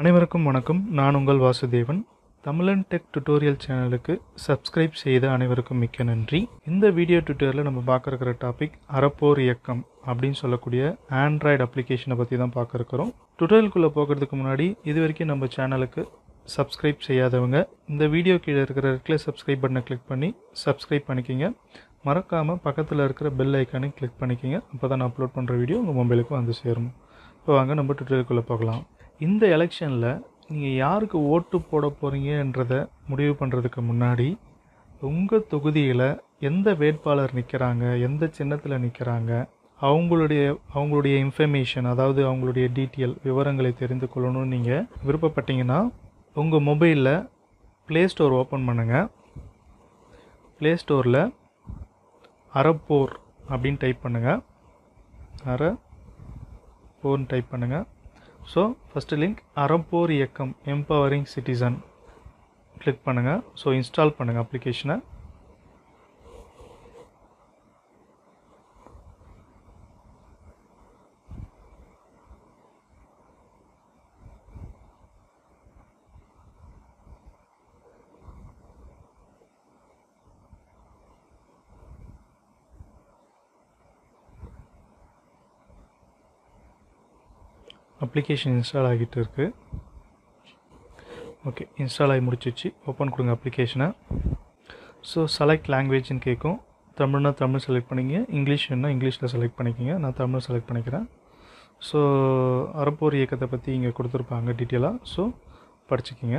அனைவருக்கும் வணக்கம் நான் உங்கள் வாசுதேவன் தமிழன் டெக் டுட்டோரியல் சேனலுக்கு சப்ஸ்கிரைப் செய்த அனைவருக்கும் மிக்க நன்றி இந்த வீடியோ டுட்டோரியலில் நம்ம பார்க்குற டாபிக் அறப்போர் இயக்கம் அப்படின்னு சொல்லக்கூடிய ஆண்ட்ராய்டு அப்ளிகேஷனை பற்றி தான் பார்க்க இருக்கிறோம் டுட்டோரியலுக்குள்ளே போகிறதுக்கு முன்னாடி இது வரைக்கும் நம்ம சேனலுக்கு சப்ஸ்கிரைப் செய்யாதவங்க இந்த வீடியோ கீழே இருக்கிற ரெட்டில் சப்ஸ்கிரைப் பட்டனை கிளிக் பண்ணி சப்ஸ்கிரைப் பண்ணிக்கோங்க மறக்காமல் பக்கத்தில் இருக்கிற பெல் ஐக்கானையும் கிளிக் பண்ணிக்கோங்க அப்போ தான் நான் அப்லோட் பண்ணுற வீடியோ உங்கள் மொபைலுக்கு வந்து சேரும் இப்போ வாங்க நம்ம டுட்டோரியலுக்குள்ளே போகலாம் இந்த எலெக்ஷனில் நீங்கள் யாருக்கு ஓட்டு போட போகிறீங்கன்றத முடிவு பண்ணுறதுக்கு முன்னாடி உங்கள் தொகுதியில் எந்த வேட்பாளர் நிற்கிறாங்க எந்த சின்னத்தில் நிற்கிறாங்க அவங்களுடைய அவங்களுடைய இன்ஃபர்மேஷன் அதாவது அவங்களுடைய டீட்டெயில் விவரங்களை தெரிந்து கொள்ளணும்னு நீங்கள் விருப்பப்பட்டீங்கன்னா உங்கள் மொபைலில் ப்ளே ஸ்டோர் ஓப்பன் பண்ணுங்கள் ப்ளே ஸ்டோரில் அறப்போர் அப்படின்னு டைப் பண்ணுங்கள் அற போர்னு டைப் பண்ணுங்கள் so first link Arappor Iyakkam empowering citizen click பண்ணுங்கள் ஸோ இன்ஸ்டால் பண்ணுங்கள் அப்ளிகேஷனை அப்ளிகேஷன் இன்ஸ்டால் ஆகிட்டு இருக்குது ஓகே இன்ஸ்டால் ஆகி முடிச்சிச்சு ஓப்பன் கொடுங்க அப்ளிகேஷனை ஸோ செலக்ட் லாங்குவேஜ்னு கேட்கும் தமிழ்னா தமிழ் செலக்ட் பண்ணிங்க இங்கிலீஷ்னா இங்கிலீஷில் செலக்ட் பண்ணிக்கோங்க நான் தமிழ் செலக்ட் பண்ணிக்கிறேன் ஸோ அறப்போர் இயக்கத்தை பற்றி இங்கே கொடுத்துருப்பாங்க டீட்டெயிலாக ஸோ படிச்சுக்கிங்க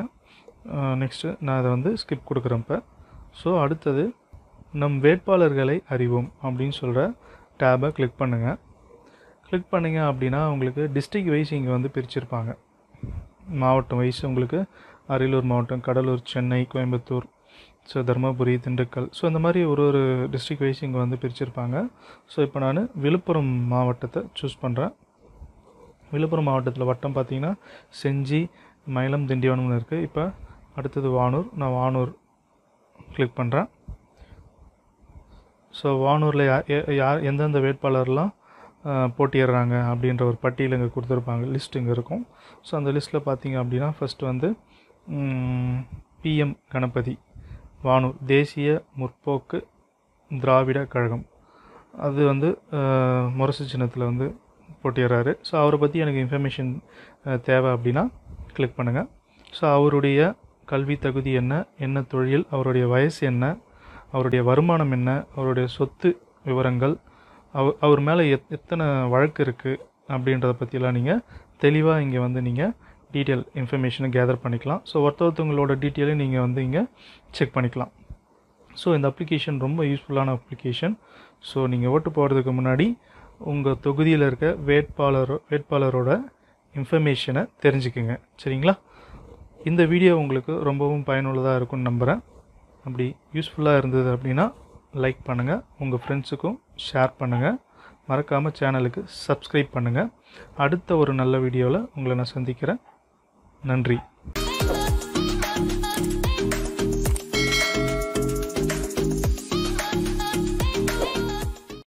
நெக்ஸ்ட்டு நான் அதை வந்து ஸ்கிப் கொடுக்குறப்ப ஸோ அடுத்தது நம் வேட்பாளர்களை அறிவோம் அப்படின்னு சொல்கிற டேபை கிளிக் பண்ணுங்கள் கிளிக் பண்ணிங்க அப்படின்னா உங்களுக்கு டிஸ்ட்ரிக் வைஸ் இங்கே வந்து பிரிச்சிருப்பாங்க மாவட்டம் வைஸ் உங்களுக்கு அரியலூர் மாவட்டம் கடலூர் சென்னை கோயம்புத்தூர் ஸோ தருமபுரி திண்டுக்கல் ஸோ இந்த மாதிரி ஒரு ஒரு டிஸ்ட்ரிக் வைஸ் இங்கே வந்து பிரிச்சிருப்பாங்க ஸோ இப்போ நான் விழுப்புரம் மாவட்டத்தை சூஸ் பண்ணுறேன் விழுப்புரம் மாவட்டத்தில் வட்டம் பார்த்திங்கன்னா செஞ்சி மயிலம் திண்டிவனம்னு இருக்குது இப்போ அடுத்தது வானூர் நான் வானூர் கிளிக் பண்ணுறேன் ஸோ வானூரில் யார் எந்தெந்த வேட்பாளர்லாம் போட்டிடுறாங்க அப்படின்ற ஒரு பட்டியல் இங்கே கொடுத்துருப்பாங்க லிஸ்ட் இங்கே இருக்கும் ஸோ அந்த லிஸ்ட்டில் பார்த்தீங்க அப்படின்னா ஃபஸ்ட்டு வந்து பிஎம் கணபதி வானூர் தேசிய முற்போக்கு திராவிட கழகம் அது வந்து முரசு சின்னத்தில் வந்து போட்டிடுறாரு ஸோ அவரை பற்றி எனக்கு இன்ஃபர்மேஷன் தேவை அப்படின்னா கிளிக் பண்ணுங்கள் ஸோ அவருடைய கல்வி தகுதி என்ன என்ன தொழில் அவருடைய வயசு என்ன அவருடைய வருமானம் என்ன அவருடைய சொத்து விவரங்கள் அவ அவர் மேலே எத் எத்தனை வழக்கு இருக்குது அப்படின்றத பற்றிலாம் நீங்கள் தெளிவாக இங்கே வந்து நீங்கள் டீட்டெயில் இன்ஃபர்மேஷனை கேதர் பண்ணிக்கலாம் ஸோ ஒருத்தவங்களோட டீட்டெயிலையும் நீங்கள் வந்து இங்கே செக் பண்ணிக்கலாம் ஸோ இந்த அப்ளிகேஷன் ரொம்ப யூஸ்ஃபுல்லான அப்ளிகேஷன் ஸோ நீங்கள் ஓட்டு போகிறதுக்கு முன்னாடி உங்கள் தொகுதியில் இருக்க வேட்பாளர் வேட்பாளரோட இன்ஃபர்மேஷனை தெரிஞ்சுக்குங்க சரிங்களா இந்த வீடியோ உங்களுக்கு ரொம்பவும் பயனுள்ளதாக இருக்கும்னு நம்புகிறேன் அப்படி யூஸ்ஃபுல்லாக இருந்தது அப்படின்னா லைக் பண்ணுங்கள் உங்கள் ஃப்ரெண்ட்ஸுக்கும் ஷேர் பண்ணுங்கள் மறக்காமல் சேனலுக்கு சப்ஸ்கிரைப் பண்ணுங்கள் அடுத்த ஒரு நல்ல வீடியோவில் உங்களை நான் சந்திக்கிறேன் நன்றி